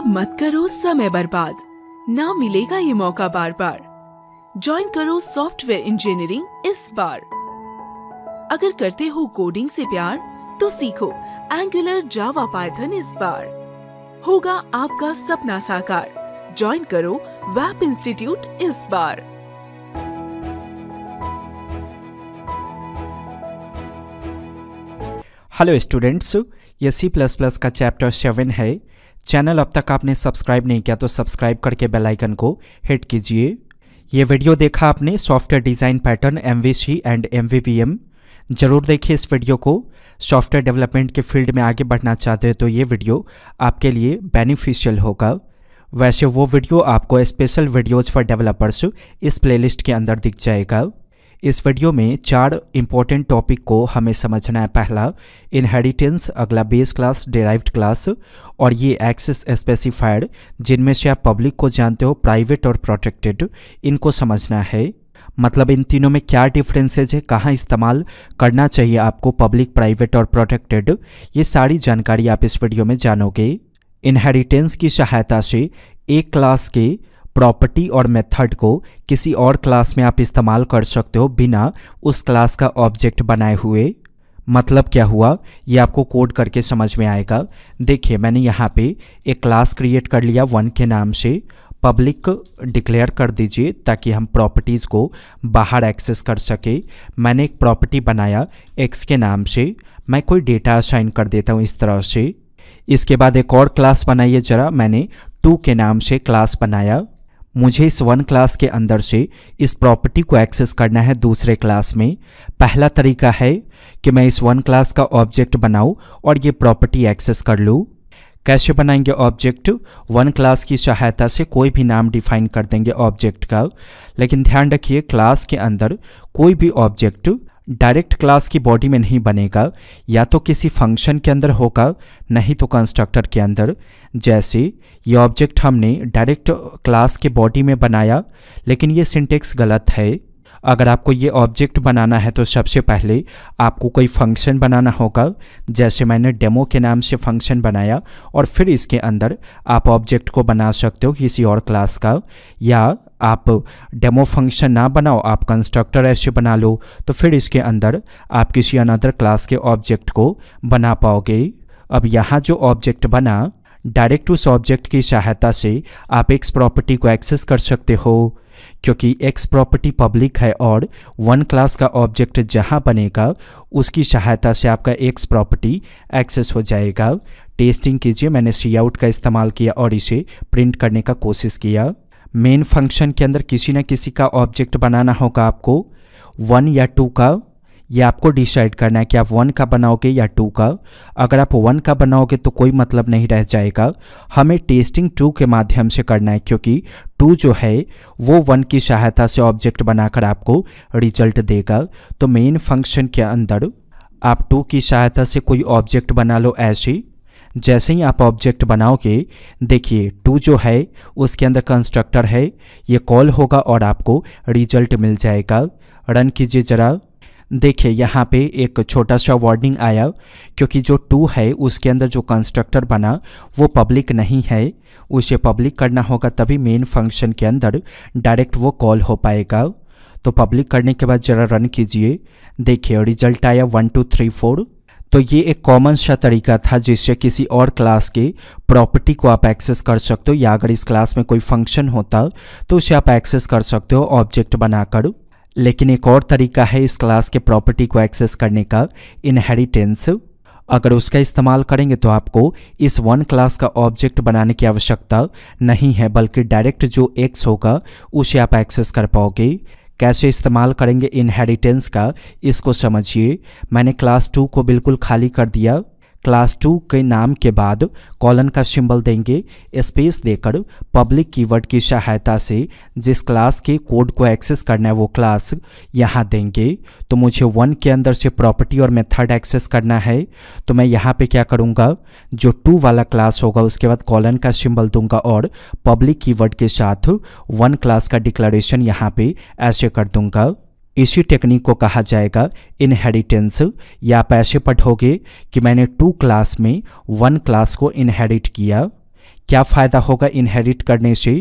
अब मत करो समय बर्बाद ना मिलेगा ये मौका बार बार ज्वाइन करो सॉफ्टवेयर इंजीनियरिंग इस बार अगर करते हो कोडिंग से प्यार तो सीखो एंगुलर जावा पाइथन इस बार होगा आपका सपना साकार ज्वाइन करो वेब इंस्टीट्यूट इस बार हेलो स्टूडेंट्स ये सी प्लस प्लस का चैप्टर सेवन है चैनल अब तक आपने सब्सक्राइब नहीं किया तो सब्सक्राइब करके बेल आइकन को हिट कीजिए ये वीडियो देखा आपने software design pattern M and M जरूर देखिए इस वीडियो को सॉफ्टवेयर डेवलपमेंट के फील्ड में आगे बढ़ना चाहते हैं तो ये वीडियो आपके लिए बेनिफिशियल होगा वैसे वो वीडियो आपको स्पेशल वीडियोज़ फॉर डेवलपर्स इस प्लेलिस्ट के अंदर दिख जाएगा इस वीडियो में चार इंपॉर्टेंट टॉपिक को हमें समझना है पहला इनहेरिटेंस अगला बेस क्लास डेराइव्ड क्लास और ये एक्सेस स्पेसिफाइड जिनमें से आप पब्लिक को जानते हो प्राइवेट और प्रोटेक्टेड इनको समझना है मतलब इन तीनों में क्या डिफरेंसेज है कहाँ इस्तेमाल करना चाहिए आपको पब्लिक प्राइवेट और प्रोटेक्टेड ये सारी जानकारी आप इस वीडियो में जानोगे इनहेरिटेंस की सहायता से एक क्लास के प्रॉपर्टी और मेथड को किसी और क्लास में आप इस्तेमाल कर सकते हो बिना उस क्लास का ऑब्जेक्ट बनाए हुए मतलब क्या हुआ ये आपको कोड करके समझ में आएगा देखिए मैंने यहाँ पे एक क्लास क्रिएट कर लिया वन के नाम से पब्लिक डिक्लेयर कर दीजिए ताकि हम प्रॉपर्टीज़ को बाहर एक्सेस कर सके मैंने एक प्रॉपर्टी बनाया एक्स के नाम से मैं कोई डेटा असाइन कर देता हूँ इस तरह से इसके बाद एक और क्लास बनाइए जरा मैंने टू के नाम से क्लास बनाया मुझे इस वन क्लास के अंदर से इस प्रॉपर्टी को एक्सेस करना है दूसरे क्लास में पहला तरीका है कि मैं इस वन क्लास का ऑब्जेक्ट बनाऊं और ये प्रॉपर्टी एक्सेस कर लूँ कैसे बनाएंगे ऑब्जेक्ट वन क्लास की सहायता से कोई भी नाम डिफाइन कर देंगे ऑब्जेक्ट का लेकिन ध्यान रखिए क्लास के अंदर कोई भी ऑब्जेक्ट डायरेक्ट क्लास की बॉडी में नहीं बनेगा या तो किसी फंक्शन के अंदर होगा नहीं तो कंस्ट्रक्टर के अंदर जैसे ये ऑब्जेक्ट हमने डायरेक्ट क्लास के बॉडी में बनाया लेकिन ये सिंटेक्स गलत है अगर आपको ये ऑब्जेक्ट बनाना है तो सबसे पहले आपको कोई फंक्शन बनाना होगा जैसे मैंने डेमो के नाम से फंक्शन बनाया और फिर इसके अंदर आप ऑब्जेक्ट को बना सकते हो किसी और क्लास का या आप डेमो फंक्शन ना बनाओ आप कंस्ट्रक्टर ऐसे बना लो तो फिर इसके अंदर आप किसी अनदर क्लास के ऑब्जेक्ट को बना पाओगे अब यहाँ जो ऑब्जेक्ट बना डायरेक्ट उस ऑब्जेक्ट की सहायता से आप एक्स प्रॉपर्टी को एक्सेस कर सकते हो क्योंकि एक्स प्रॉपर्टी पब्लिक है और वन क्लास का ऑब्जेक्ट जहाँ बनेगा उसकी सहायता से आपका एक्स प्रॉपर्टी एक्सेस हो जाएगा टेस्टिंग कीजिए मैंने सी आउट का इस्तेमाल किया और इसे प्रिंट करने का कोशिश किया मेन फंक्शन के अंदर किसी ना किसी का ऑब्जेक्ट बनाना होगा आपको वन या टू का ये आपको डिसाइड करना है कि आप वन का बनाओगे या टू का अगर आप वन का बनाओगे तो कोई मतलब नहीं रह जाएगा हमें टेस्टिंग टू के माध्यम से करना है क्योंकि टू जो है वो वन की सहायता से ऑब्जेक्ट बनाकर आपको रिजल्ट देगा तो मेन फंक्शन के अंदर आप टू की सहायता से कोई ऑब्जेक्ट बना लो ऐसे जैसे ही आप ऑब्जेक्ट बनाओगे देखिए टू जो है उसके अंदर कंस्ट्रक्टर है ये कॉल होगा और आपको रिजल्ट मिल जाएगा रन कीजिए ज़रा देखिए यहाँ पे एक छोटा सा वार्निंग आया क्योंकि जो टू है उसके अंदर जो कंस्ट्रक्टर बना वो पब्लिक नहीं है उसे पब्लिक करना होगा तभी मेन फंक्शन के अंदर डायरेक्ट वो कॉल हो पाएगा तो पब्लिक करने के बाद ज़रा रन कीजिए देखिए रिजल्ट आया वन टू थ्री फोर तो ये एक कॉमन सा तरीका था जिससे किसी और क्लास के प्रॉपर्टी को आप एक्सेस कर सकते हो या अगर इस क्लास में कोई फंक्शन होता तो उसे आप एक्सेस कर सकते हो ऑब्जेक्ट बनाकर लेकिन एक और तरीका है इस क्लास के प्रॉपर्टी को एक्सेस करने का इनहेरिटेंस अगर उसका इस्तेमाल करेंगे तो आपको इस वन क्लास का ऑब्जेक्ट बनाने की आवश्यकता नहीं है बल्कि डायरेक्ट जो एक्स होगा उसे आप एक्सेस कर पाओगे कैसे इस्तेमाल करेंगे इनहेरिटेंस का इसको समझिए मैंने क्लास टू को बिल्कुल खाली कर दिया क्लास टू के नाम के बाद कॉलन का सिंबल देंगे स्पेस देकर पब्लिक कीवर्ड की सहायता से जिस क्लास के कोड को एक्सेस करना है वो क्लास यहाँ देंगे तो मुझे वन के अंदर से प्रॉपर्टी और मेथड एक्सेस करना है तो मैं यहाँ पे क्या करूँगा जो टू वाला क्लास होगा उसके बाद कॉलन का सिंबल दूंगा और पब्लिक कीवर्ड के साथ वन क्लास का डिक्लरेशन यहाँ पे ऐसे कर दूंगा इसी टेक्निक को कहा जाएगा इनहेरिटेंस या आप ऐसे पढ़ोगे कि मैंने टू क्लास में वन क्लास को इनहेरिट किया क्या फ़ायदा होगा इनहेरिट करने से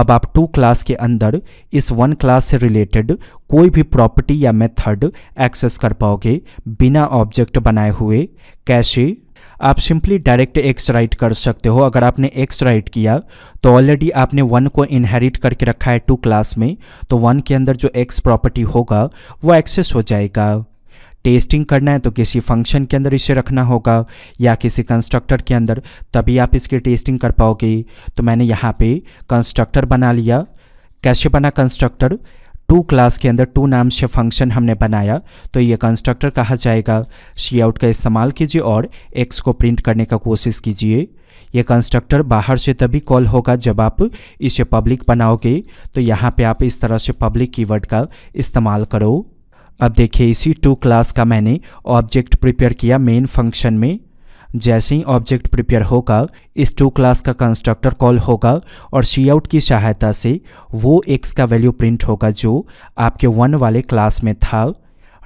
अब आप टू क्लास के अंदर इस वन क्लास से रिलेटेड कोई भी प्रॉपर्टी या मेथड एक्सेस कर पाओगे बिना ऑब्जेक्ट बनाए हुए कैसे आप सिंपली डायरेक्ट एक्स राइट कर सकते हो अगर आपने एक्स राइट किया तो ऑलरेडी आपने वन को इनहेरिट करके रखा है टू क्लास में तो वन के अंदर जो एक्स प्रॉपर्टी होगा वो एक्सेस हो जाएगा टेस्टिंग करना है तो किसी फंक्शन के अंदर इसे रखना होगा या किसी कंस्ट्रक्टर के अंदर तभी आप इसकी टेस्टिंग कर पाओगे तो मैंने यहाँ पे कंस्ट्रक्टर बना लिया कैसे बना कंस्ट्रक्टर टू क्लास के अंदर टू नाम से फंक्शन हमने बनाया तो ये कंस्ट्रक्टर कहा जाएगा शी आउट का इस्तेमाल कीजिए और एक्स को प्रिंट करने का कोशिश कीजिए ये कंस्ट्रक्टर बाहर से तभी कॉल होगा जब आप इसे पब्लिक बनाओगे तो यहाँ पे आप इस तरह से पब्लिक कीवर्ड का इस्तेमाल करो अब देखिए इसी टू क्लास का मैंने ऑब्जेक्ट प्रिपेयर किया मेन फंक्शन में जैसे ही ऑब्जेक्ट प्रिपेयर होगा इस टू क्लास का कंस्ट्रक्टर कॉल होगा और सी आउट की सहायता से वो एक्स का वैल्यू प्रिंट होगा जो आपके वन वाले क्लास में था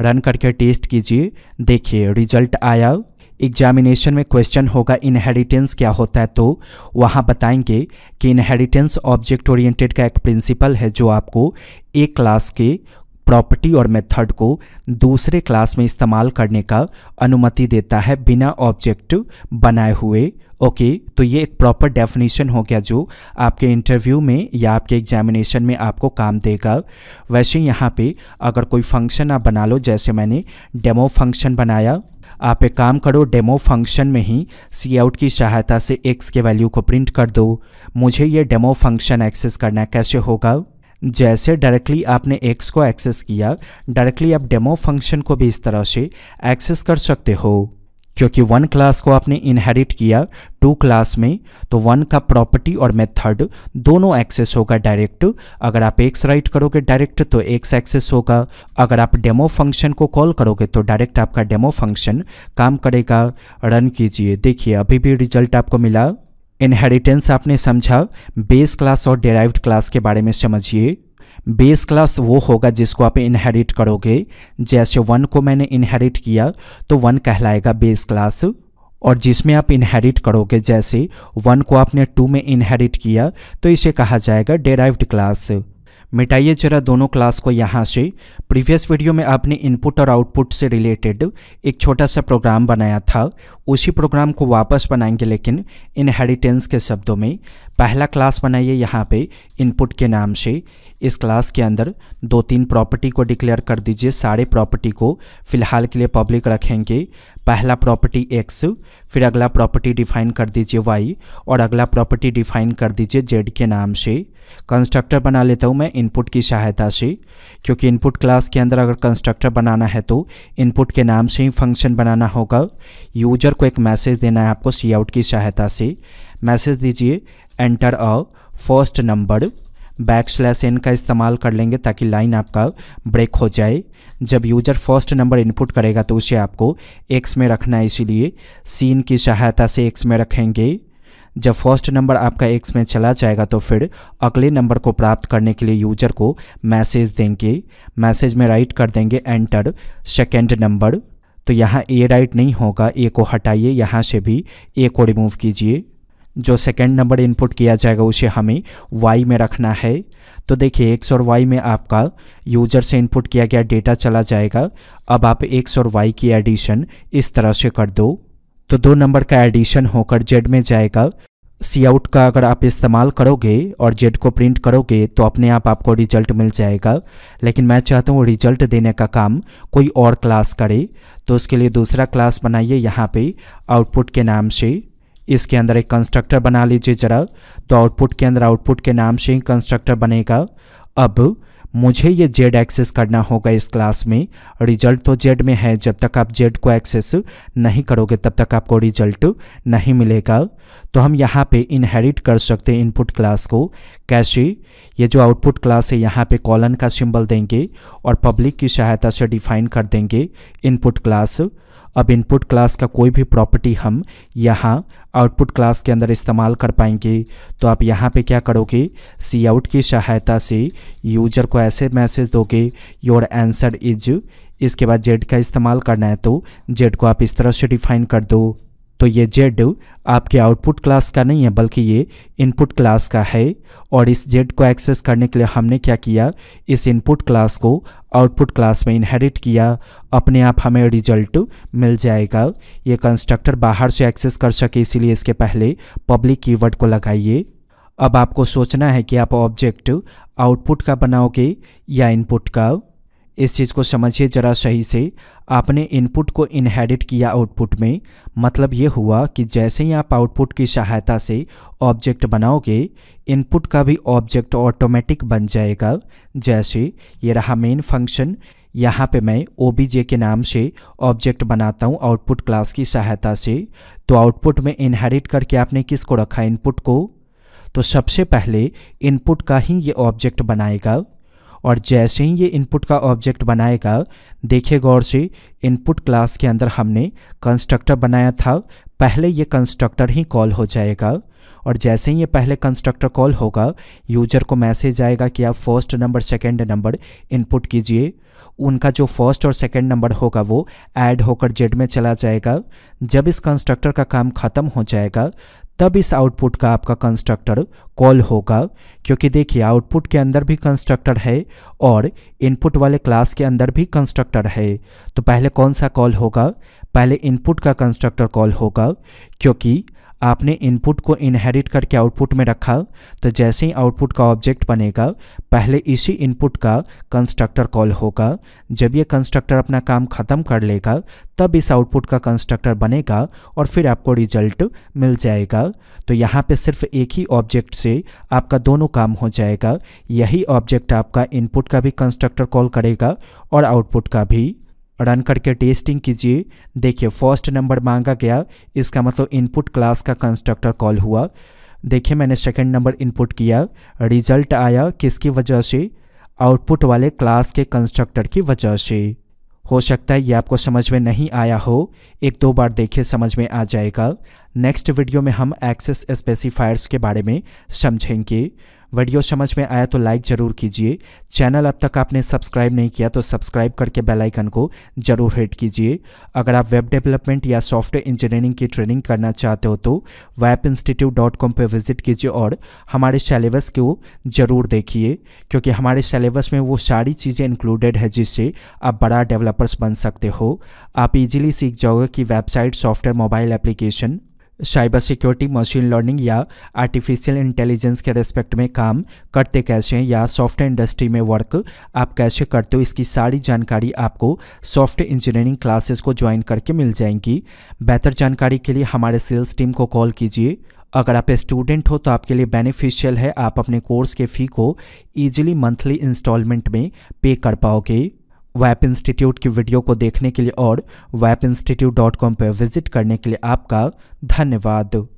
रन करके टेस्ट कीजिए देखिए रिजल्ट आया एग्जामिनेशन में क्वेश्चन होगा इनहेरिटेंस क्या होता है तो वहाँ बताएंगे कि इनहेरिटेंस ऑब्जेक्ट ओरिएंटेड का एक प्रिंसिपल है जो आपको एक क्लास के प्रॉपर्टी और मेथड को दूसरे क्लास में इस्तेमाल करने का अनुमति देता है बिना ऑब्जेक्ट बनाए हुए ओके okay, तो ये एक प्रॉपर डेफिनेशन हो गया जो आपके इंटरव्यू में या आपके एग्जामिनेशन में आपको काम देगा वैसे यहाँ पे अगर कोई फंक्शन आप बना लो जैसे मैंने डेमो फंक्शन बनाया आप एक काम करो डेमो फंक्शन में ही सी आउट की सहायता से एक्स के वैल्यू को प्रिंट कर दो मुझे ये डेमो फंक्शन एक्सेस करना कैसे होगा जैसे डायरेक्टली आपने एक्स को एक्सेस किया डायरेक्टली आप डेमो फंक्शन को भी इस तरह से एक्सेस कर सकते हो क्योंकि वन क्लास को आपने इनहेरिट किया टू क्लास में तो वन का प्रॉपर्टी और मेथड दोनों एक्सेस होगा डायरेक्ट अगर आप एक्स राइट करोगे डायरेक्ट तो एक्स एक्सेस होगा अगर आप डेमो फंक्शन को कॉल करोगे तो डायरेक्ट आपका डेमो फंक्शन काम करेगा रन कीजिए देखिए अभी भी रिजल्ट आपको मिला इनहेरिटेंस आपने समझा बेस क्लास और डेराइव्ड क्लास के बारे में समझिए बेस क्लास वो होगा जिसको आप इनहेरिट करोगे जैसे वन को मैंने इनहेरिट किया तो वन कहलाएगा बेस क्लास और जिसमें आप इनहेरिट करोगे जैसे वन को आपने टू में इनहेरिट किया तो इसे कहा जाएगा डेराइव्ड क्लास मिटाइए जरा दोनों क्लास को यहाँ से प्रीवियस वीडियो में आपने इनपुट और आउटपुट से रिलेटेड एक छोटा सा प्रोग्राम बनाया था उसी प्रोग्राम को वापस बनाएंगे लेकिन इनहेरिटेंस के शब्दों में पहला क्लास बनाइए यहाँ पे इनपुट के नाम से इस क्लास के अंदर दो तीन प्रॉपर्टी को डिक्लेयर कर दीजिए सारे प्रॉपर्टी को फिलहाल के लिए पब्लिक रखेंगे पहला प्रॉपर्टी एक्स फिर अगला प्रॉपर्टी डिफाइन कर दीजिए वाई और अगला प्रॉपर्टी डिफाइन कर दीजिए जेड के नाम से कंस्ट्रक्टर बना लेता हूँ मैं इनपुट की सहायता से क्योंकि इनपुट क्लास के अंदर अगर कंस्ट्रक्टर बनाना है तो इनपुट के नाम से ही फंक्शन बनाना होगा यूजर को एक मैसेज देना है आपको सी आउट की सहायता से मैसेज दीजिए enter a first number backslash N का इस्तेमाल कर लेंगे ताकि लाइन आपका ब्रेक हो जाए जब यूजर फर्स्ट नंबर इनपुट करेगा तो उसे आपको एक्स में रखना है इसीलिए सीन की सहायता से एक्स में रखेंगे जब फर्स्ट नंबर आपका एक्स में चला जाएगा तो फिर अगले नंबर को प्राप्त करने के लिए यूजर को मैसेज देंगे मैसेज में राइट कर देंगे एंटर सेकेंड नंबर तो यहाँ ए राइट नहीं होगा ए को हटाइए यहाँ से भी ए को रिमूव कीजिए जो सेकेंड नंबर इनपुट किया जाएगा उसे हमें वाई में रखना है तो देखिए एक्स और वाई में आपका यूजर से इनपुट किया गया डेटा चला जाएगा अब आप एक्स और वाई की एडिशन इस तरह से कर दो तो दो नंबर का एडिशन होकर जेड में जाएगा सी आउट का अगर आप इस्तेमाल करोगे और जेड को प्रिंट करोगे तो अपने आप आपको रिजल्ट मिल जाएगा लेकिन मैं चाहता हूँ रिजल्ट देने का काम कोई और क्लास करे तो उसके लिए दूसरा क्लास बनाइए यहाँ पे आउटपुट के नाम से इसके अंदर एक कंस्ट्रक्टर बना लीजिए जरा तो आउटपुट के अंदर आउटपुट के नाम से ही कंस्ट्रक्टर बनेगा अब मुझे ये जेड एक्सेस करना होगा इस क्लास में रिजल्ट तो जेड में है जब तक आप जेड को एक्सेस नहीं करोगे तब तक आपको रिजल्ट नहीं मिलेगा तो हम यहाँ पे इनहेरिट कर सकते हैं इनपुट क्लास को कैसे ये जो आउटपुट क्लास है यहाँ पे कॉलन का सिंबल देंगे और पब्लिक की सहायता से डिफाइन कर देंगे इनपुट क्लास अब इनपुट क्लास का कोई भी प्रॉपर्टी हम यहाँ आउटपुट क्लास के अंदर इस्तेमाल कर पाएंगे तो आप यहाँ पे क्या करोगे सी आउट की सहायता से यूजर को ऐसे मैसेज दोगे योर आंसर इज इसके बाद जेड का इस्तेमाल करना है तो जेड को आप इस तरह से डिफाइन कर दो तो ये जेड आपके आउटपुट क्लास का नहीं है बल्कि ये इनपुट क्लास का है और इस जेड को एक्सेस करने के लिए हमने क्या किया इस इनपुट क्लास को आउटपुट क्लास में इनहेरिट किया अपने आप हमें रिजल्ट मिल जाएगा ये कंस्ट्रक्टर बाहर से एक्सेस कर सके इसीलिए इसके पहले पब्लिक कीवर्ड को लगाइए अब आपको सोचना है कि आप ऑब्जेक्ट आउटपुट का बनाओगे या इनपुट का इस चीज़ को समझिए जरा सही से आपने इनपुट को इनहेडिट किया आउटपुट में मतलब ये हुआ कि जैसे ही आप आउटपुट की सहायता से ऑब्जेक्ट बनाओगे इनपुट का भी ऑब्जेक्ट ऑटोमेटिक बन जाएगा जैसे ये रहा मेन फंक्शन यहाँ पे मैं ओ के नाम से ऑब्जेक्ट बनाता हूँ आउटपुट क्लास की सहायता से तो आउटपुट में इनहेरिट करके आपने किस को रखा इनपुट को तो सबसे पहले इनपुट का ही ये ऑब्जेक्ट बनाएगा और जैसे ही ये इनपुट का ऑब्जेक्ट बनाएगा देखिए गौर से इनपुट क्लास के अंदर हमने कंस्ट्रक्टर बनाया था पहले ये कंस्ट्रक्टर ही कॉल हो जाएगा और जैसे ही ये पहले कंस्ट्रक्टर कॉल होगा यूजर को मैसेज आएगा कि आप first number second number input कीजिए उनका जो फर्स्ट और सेकेंड नंबर होगा वो ऐड होकर जेड में चला जाएगा जब इस कंस्ट्रक्टर का काम ख़त्म हो जाएगा तब इस आउटपुट का आपका कंस्ट्रक्टर कॉल होगा क्योंकि देखिए आउटपुट के अंदर भी कंस्ट्रक्टर है और इनपुट वाले क्लास के अंदर भी कंस्ट्रक्टर है तो पहले कौन सा कॉल होगा पहले इनपुट का कंस्ट्रक्टर कॉल होगा क्योंकि आपने इनपुट को इनहेरिट करके आउटपुट में रखा तो जैसे ही आउटपुट का ऑब्जेक्ट बनेगा पहले इसी इनपुट का कंस्ट्रक्टर कॉल होगा जब ये कंस्ट्रक्टर अपना काम ख़त्म कर लेगा तब इस आउटपुट का कंस्ट्रक्टर बनेगा और फिर आपको रिजल्ट मिल जाएगा तो यहाँ पे सिर्फ एक ही ऑब्जेक्ट से आपका दोनों काम हो जाएगा यही ऑब्जेक्ट आपका इनपुट का भी कंस्ट्रक्टर कॉल करेगा और आउटपुट का भी रन करके टेस्टिंग कीजिए देखिए फर्स्ट नंबर मांगा गया इसका मतलब इनपुट क्लास का कंस्ट्रक्टर कॉल हुआ देखिए मैंने सेकंड नंबर इनपुट किया रिजल्ट आया किसकी वजह से आउटपुट वाले क्लास के कंस्ट्रक्टर की वजह से हो सकता है ये आपको समझ में नहीं आया हो एक दो बार देखिए समझ में आ जाएगा नेक्स्ट वीडियो में हम एक्सेस स्पेसिफायर्स के बारे में समझेंगे वीडियो समझ में आया तो लाइक ज़रूर कीजिए चैनल अब तक आपने सब्सक्राइब नहीं किया तो सब्सक्राइब करके बेल आइकन को ज़रूर हिट कीजिए अगर आप वेब डेवलपमेंट या सॉफ्टवेयर इंजीनियरिंग की ट्रेनिंग करना चाहते हो तो वैप इंस्टीट्यूट डॉट कॉम पर विजिट कीजिए और हमारे सेलेबस को ज़रूर देखिए क्योंकि हमारे सेलेबस में वो सारी चीज़ें इंक्लूडेड है जिससे आप बड़ा डेवलपर्स बन सकते हो आप इजीली सीख जाओगे कि website software mobile application cyber security machine learning या आर्टिफिशियल इंटेलिजेंस के रेस्पेक्ट में काम करते कैसे हैं या सॉफ्टवेयर इंडस्ट्री में वर्क आप कैसे करते हो इसकी सारी जानकारी आपको सॉफ्टवेयर इंजीनियरिंग क्लासेस को ज्वाइन करके मिल जाएंगी बेहतर जानकारी के लिए हमारे सेल्स टीम को कॉल कीजिए अगर आप स्टूडेंट हो तो आपके लिए बेनिफिशियल है आप अपने कोर्स के फ़ी को ईजिली मंथली इंस्टॉलमेंट में पे कर पाओगे वैप इंस्टीट्यूट की वीडियो को देखने के लिए और वैप इंस्टीट्यूट डॉट कॉम पर विजिट करने के लिए आपका धन्यवाद